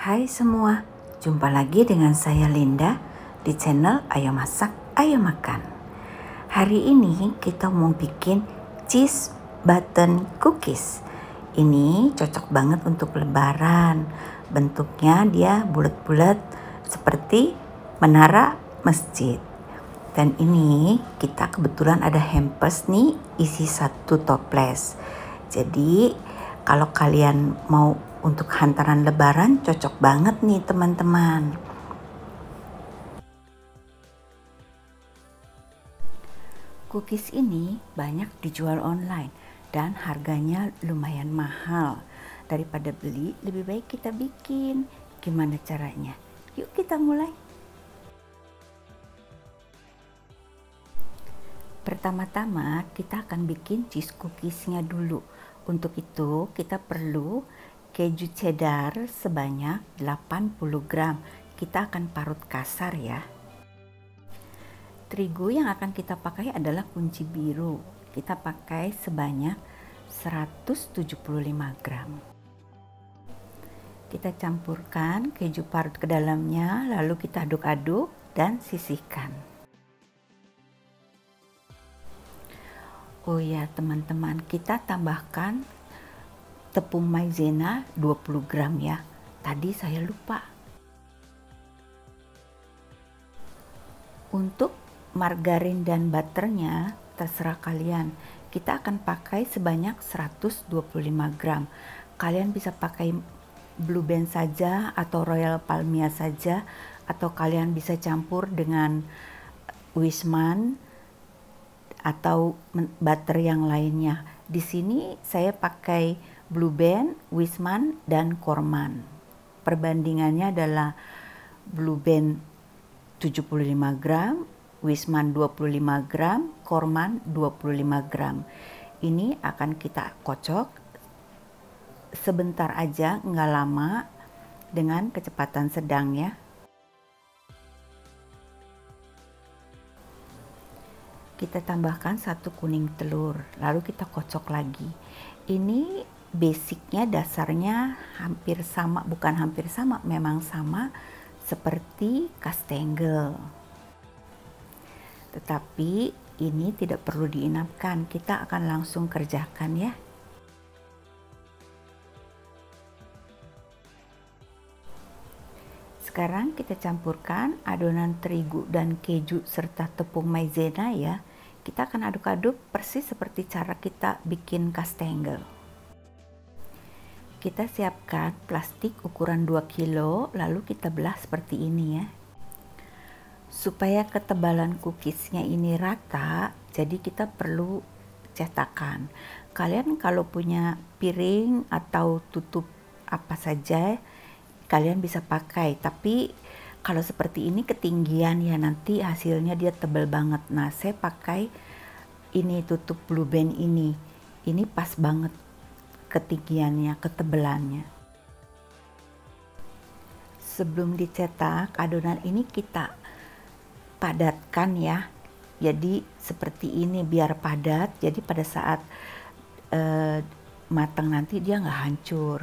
Hai semua, jumpa lagi dengan saya Linda di channel Ayo Masak, Ayo Makan. Hari ini kita mau bikin cheese button cookies. Ini cocok banget untuk lebaran. Bentuknya dia bulat-bulat seperti menara masjid. Dan ini kita kebetulan ada hampers nih isi satu toples. Jadi kalau kalian mau untuk hantaran lebaran cocok banget nih teman-teman. Cookies ini banyak dijual online dan harganya lumayan mahal. Daripada beli, lebih baik kita bikin. Gimana caranya? Yuk kita mulai. Pertama-tama kita akan bikin cheese cookiesnya dulu. Untuk itu kita perlu keju cheddar sebanyak 80 gram. Kita akan parut kasar ya. Terigu yang akan kita pakai adalah kunci biru. Kita pakai sebanyak 175 gram. Kita campurkan keju parut ke dalamnya, lalu kita aduk-aduk dan sisihkan. Oh ya, teman-teman, kita tambahkan tepung maizena 20 gram ya. Tadi saya lupa. Untuk margarin dan butternya terserah kalian. Kita akan pakai sebanyak 125 gram. Kalian bisa pakai Blue Band saja atau Royal Palmia saja atau kalian bisa campur dengan Wisman atau butter yang lainnya. Di sini saya pakai Blue Band, Wisman, dan Korman. Perbandingannya adalah Blue Band 75 gram, Wisman 25 gram, Korman 25 gram. Ini akan kita kocok sebentar aja, nggak lama dengan kecepatan sedang ya. Kita tambahkan satu kuning telur, lalu kita kocok lagi. Ini basicnya dasarnya hampir sama bukan hampir sama memang sama seperti kastengel tetapi ini tidak perlu diinapkan kita akan langsung kerjakan ya Sekarang kita campurkan adonan terigu dan keju serta tepung maizena ya. Kita akan aduk-aduk persis seperti cara kita bikin kastengel. Kita siapkan plastik ukuran 2 kilo lalu kita belah seperti ini ya. Supaya ketebalan cookiesnya ini rata, jadi kita perlu cetakan. Kalian kalau punya piring atau tutup apa saja kalian bisa pakai, tapi kalau seperti ini ketinggian ya nanti hasilnya dia tebal banget. Nah, saya pakai ini tutup blue band ini. Ini pas banget ketinggiannya, ketebelannya. Sebelum dicetak, adonan ini kita padatkan ya. Jadi seperti ini biar padat. Jadi pada saat eh, matang nanti dia nggak hancur.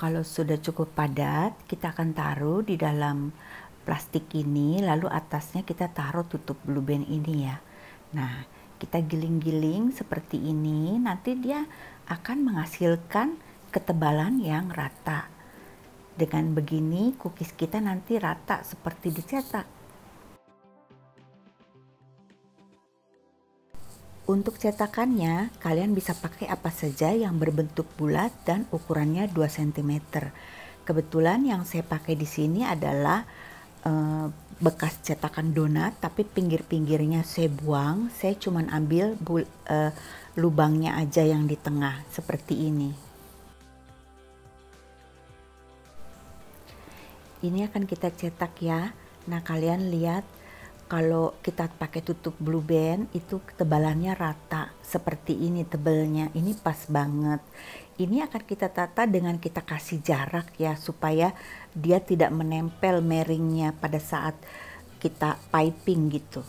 Kalau sudah cukup padat, kita akan taruh di dalam plastik ini, lalu atasnya kita taruh tutup blue band ini ya. Nah, kita giling-giling seperti ini, nanti dia akan menghasilkan ketebalan yang rata. Dengan begini, cookies kita nanti rata seperti dicetak. Untuk cetakannya, kalian bisa pakai apa saja yang berbentuk bulat dan ukurannya 2 cm. Kebetulan yang saya pakai di sini adalah Eh, bekas cetakan donat tapi pinggir-pinggirnya saya buang saya cuman ambil bu, uh, eh, lubangnya aja yang di tengah seperti ini ini akan kita cetak ya nah kalian lihat kalau kita pakai tutup blue band itu ketebalannya rata seperti ini tebelnya ini pas banget ini akan kita tata dengan kita kasih jarak ya supaya dia tidak menempel meringnya pada saat kita piping gitu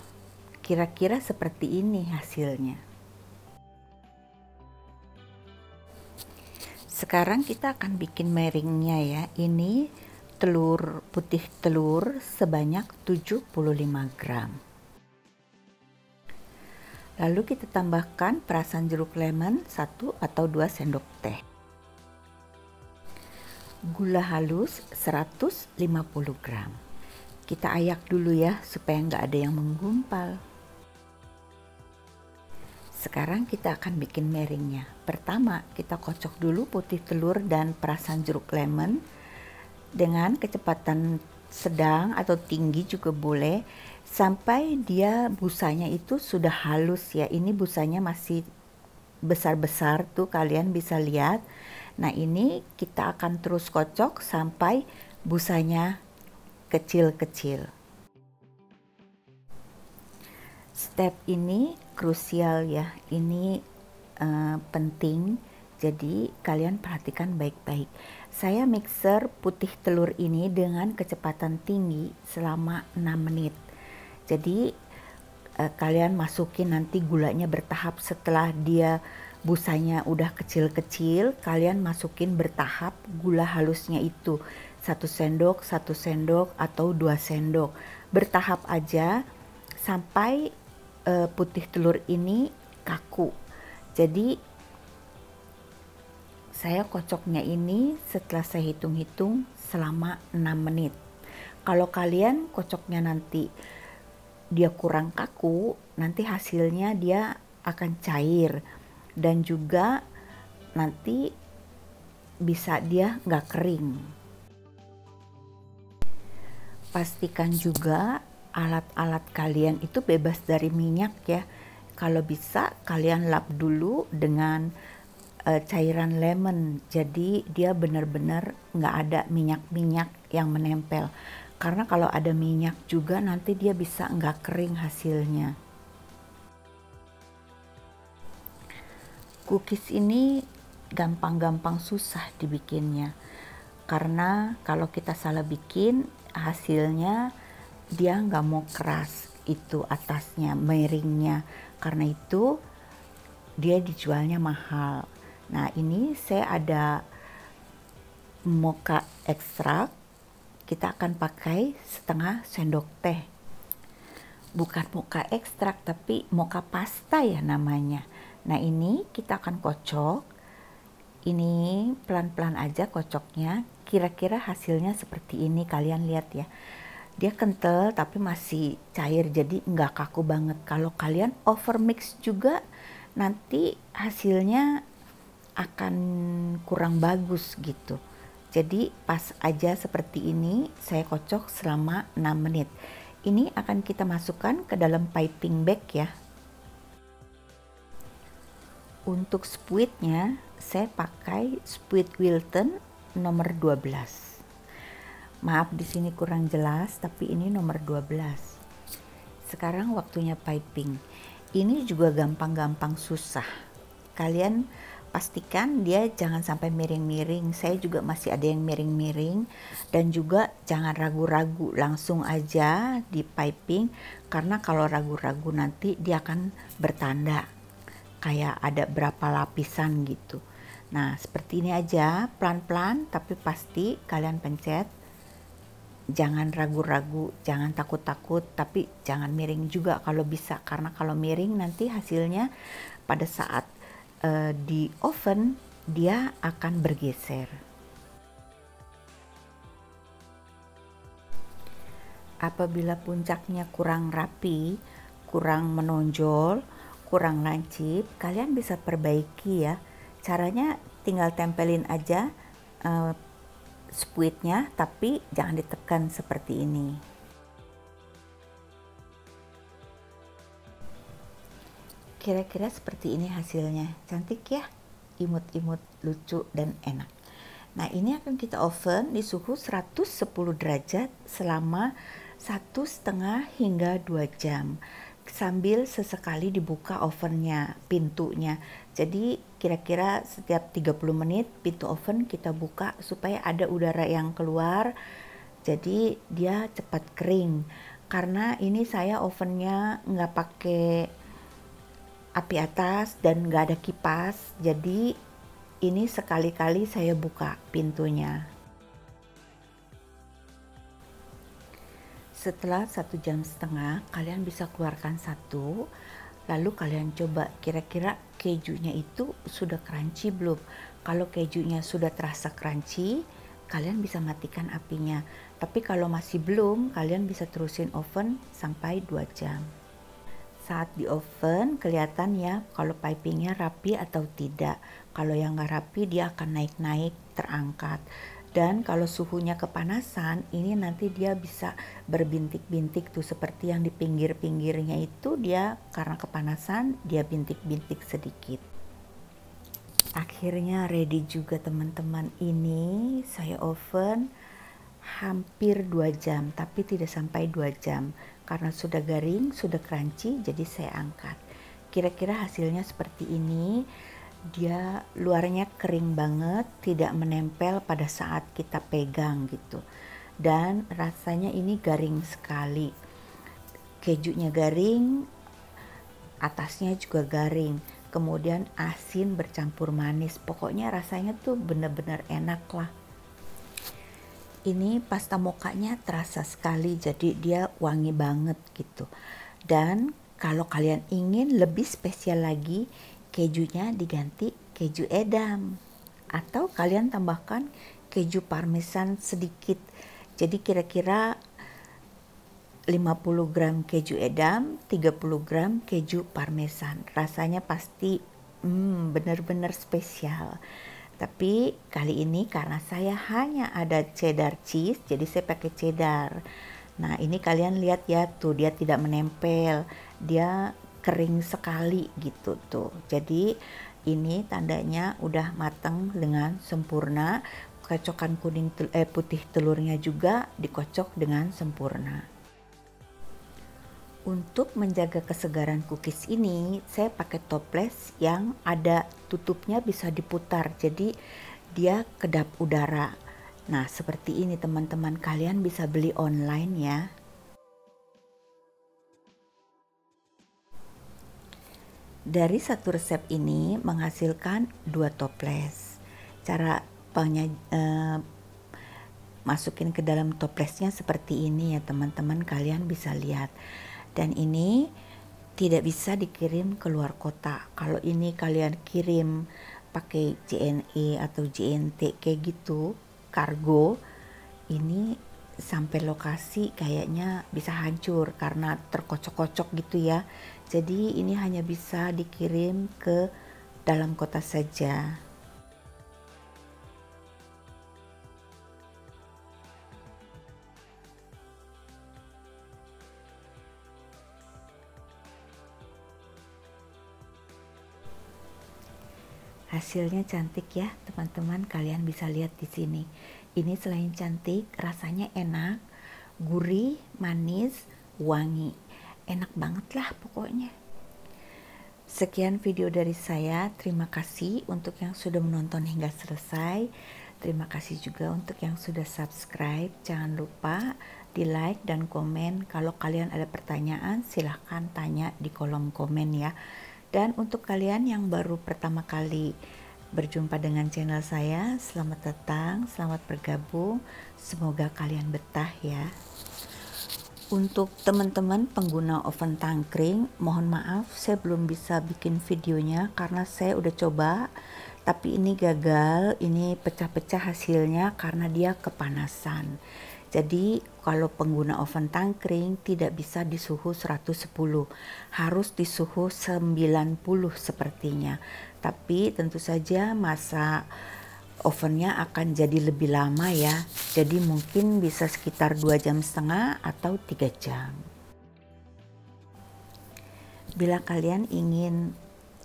kira-kira seperti ini hasilnya sekarang kita akan bikin meringnya ya ini telur putih telur sebanyak 75 gram. Lalu kita tambahkan perasan jeruk lemon 1 atau 2 sendok teh. Gula halus 150 gram. Kita ayak dulu ya supaya nggak ada yang menggumpal. Sekarang kita akan bikin meringnya. Pertama, kita kocok dulu putih telur dan perasan jeruk lemon dengan kecepatan sedang atau tinggi juga boleh sampai dia busanya itu sudah halus ya. Ini busanya masih besar-besar tuh kalian bisa lihat. Nah, ini kita akan terus kocok sampai busanya kecil-kecil. Step ini krusial ya. Ini uh, penting. Jadi kalian perhatikan baik-baik saya mixer putih telur ini dengan kecepatan tinggi selama 6 menit. Jadi eh, kalian masukin nanti gulanya bertahap setelah dia busanya udah kecil-kecil, kalian masukin bertahap gula halusnya itu. satu sendok, satu sendok atau dua sendok. Bertahap aja sampai eh, putih telur ini kaku. Jadi saya kocoknya ini setelah saya hitung-hitung selama 6 menit. Kalau kalian kocoknya nanti dia kurang kaku, nanti hasilnya dia akan cair dan juga nanti bisa dia nggak kering. Pastikan juga alat-alat kalian itu bebas dari minyak ya. Kalau bisa kalian lap dulu dengan uh, cairan lemon jadi dia benar-benar nggak ada minyak-minyak yang menempel karena kalau ada minyak juga nanti dia bisa nggak kering hasilnya cookies ini gampang-gampang susah dibikinnya karena kalau kita salah bikin hasilnya dia nggak mau keras itu atasnya miringnya karena itu dia dijualnya mahal Nah ini saya ada mocha ekstrak. Kita akan pakai setengah sendok teh. Bukan mocha ekstrak tapi mocha pasta ya namanya. Nah ini kita akan kocok. Ini pelan-pelan aja kocoknya. Kira-kira hasilnya seperti ini kalian lihat ya. Dia kental tapi masih cair jadi nggak kaku banget. Kalau kalian over mix juga nanti hasilnya akan kurang bagus gitu. Jadi pas aja seperti ini saya kocok selama 6 menit. Ini akan kita masukkan ke dalam piping bag ya. Untuk spuitnya saya pakai spuit Wilton nomor 12. Maaf di sini kurang jelas tapi ini nomor 12. Sekarang waktunya piping. Ini juga gampang-gampang susah. Kalian pastikan dia jangan sampai miring-miring. Saya juga masih ada yang miring-miring dan juga jangan ragu-ragu langsung aja di piping karena kalau ragu-ragu nanti dia akan bertanda kayak ada berapa lapisan gitu. Nah, seperti ini aja, pelan-pelan tapi pasti kalian pencet. Jangan ragu-ragu, jangan takut-takut, tapi jangan miring juga kalau bisa karena kalau miring nanti hasilnya pada saat uh, di oven dia akan bergeser. Apabila puncaknya kurang rapi, kurang menonjol, kurang lancip, kalian bisa perbaiki ya. Caranya tinggal tempelin aja uh, eh, spuitnya, tapi jangan ditekan seperti ini. Kira-kira seperti ini hasilnya. Cantik ya? Imut-imut lucu dan enak. Nah, ini akan kita oven di suhu 110 derajat selama satu setengah hingga 2 jam sambil sesekali dibuka ovennya, pintunya. Jadi kira-kira setiap 30 menit pintu oven kita buka supaya ada udara yang keluar. Jadi dia cepat kering. Karena ini saya ovennya nggak pakai api atas dan nggak ada kipas jadi ini sekali-kali saya buka pintunya setelah satu jam setengah kalian bisa keluarkan satu lalu kalian coba kira-kira kejunya itu sudah crunchy belum kalau kejunya sudah terasa crunchy kalian bisa matikan apinya tapi kalau masih belum kalian bisa terusin oven sampai 2 jam saat di oven kelihatan ya kalau pipingnya rapi atau tidak. Kalau yang nggak rapi dia akan naik-naik terangkat. Dan kalau suhunya kepanasan, ini nanti dia bisa berbintik-bintik tuh seperti yang di pinggir-pinggirnya itu dia karena kepanasan dia bintik-bintik sedikit. Akhirnya ready juga teman-teman ini saya oven hampir 2 jam tapi tidak sampai 2 jam karena sudah garing, sudah crunchy, jadi saya angkat. Kira-kira hasilnya seperti ini. Dia luarnya kering banget, tidak menempel pada saat kita pegang gitu. Dan rasanya ini garing sekali. Kejunya garing, atasnya juga garing. Kemudian asin bercampur manis. Pokoknya rasanya tuh bener-bener enak lah ini pasta mokanya terasa sekali jadi dia wangi banget gitu dan kalau kalian ingin lebih spesial lagi kejunya diganti keju edam atau kalian tambahkan keju parmesan sedikit jadi kira-kira 50 gram keju edam, 30 gram keju parmesan. Rasanya pasti bener-bener hmm, spesial. Tapi kali ini karena saya hanya ada cheddar cheese, jadi saya pakai cheddar. Nah, ini kalian lihat ya tuh dia tidak menempel. Dia kering sekali gitu tuh. Jadi ini tandanya udah mateng dengan sempurna. Kocokan kuning tel eh, putih telurnya juga dikocok dengan sempurna. Untuk menjaga kesegaran cookies ini, saya pakai toples yang ada tutupnya bisa diputar. Jadi dia kedap udara. Nah, seperti ini teman-teman, kalian bisa beli online ya. Dari satu resep ini menghasilkan dua toples. Cara pengnya eh, masukin ke dalam toplesnya seperti ini ya teman-teman, kalian bisa lihat dan ini tidak bisa dikirim keluar kota. Kalau ini kalian kirim pakai JNE atau JNT kayak gitu, kargo ini sampai lokasi kayaknya bisa hancur karena terkocok-kocok gitu ya. Jadi ini hanya bisa dikirim ke dalam kota saja. Hasilnya cantik ya, teman-teman. Kalian bisa lihat di sini. Ini selain cantik, rasanya enak, gurih, manis, wangi. Enak banget lah pokoknya. Sekian video dari saya. Terima kasih untuk yang sudah menonton hingga selesai. Terima kasih juga untuk yang sudah subscribe. Jangan lupa di like dan komen. Kalau kalian ada pertanyaan, silahkan tanya di kolom komen ya. Dan untuk kalian yang baru pertama kali berjumpa dengan channel saya, selamat datang, selamat bergabung. Semoga kalian betah ya. Untuk teman-teman pengguna oven tangkring, mohon maaf saya belum bisa bikin videonya karena saya udah coba tapi ini gagal, ini pecah-pecah hasilnya karena dia kepanasan. Jadi kalau pengguna oven tangkring tidak bisa di suhu 110, harus di suhu 90 sepertinya. Tapi tentu saja masa ovennya akan jadi lebih lama ya. Jadi mungkin bisa sekitar 2 jam setengah atau 3 jam. Bila kalian ingin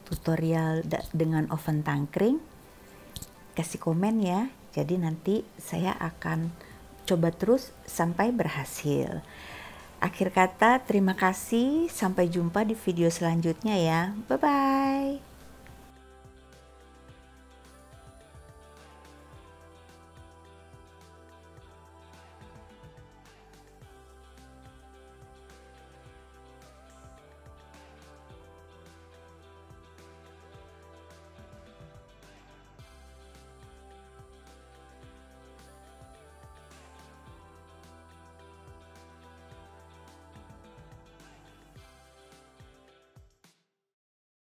tutorial dengan oven tangkring, kasih komen ya. Jadi nanti saya akan coba terus sampai berhasil. Akhir kata, terima kasih. Sampai jumpa di video selanjutnya, ya. Bye bye.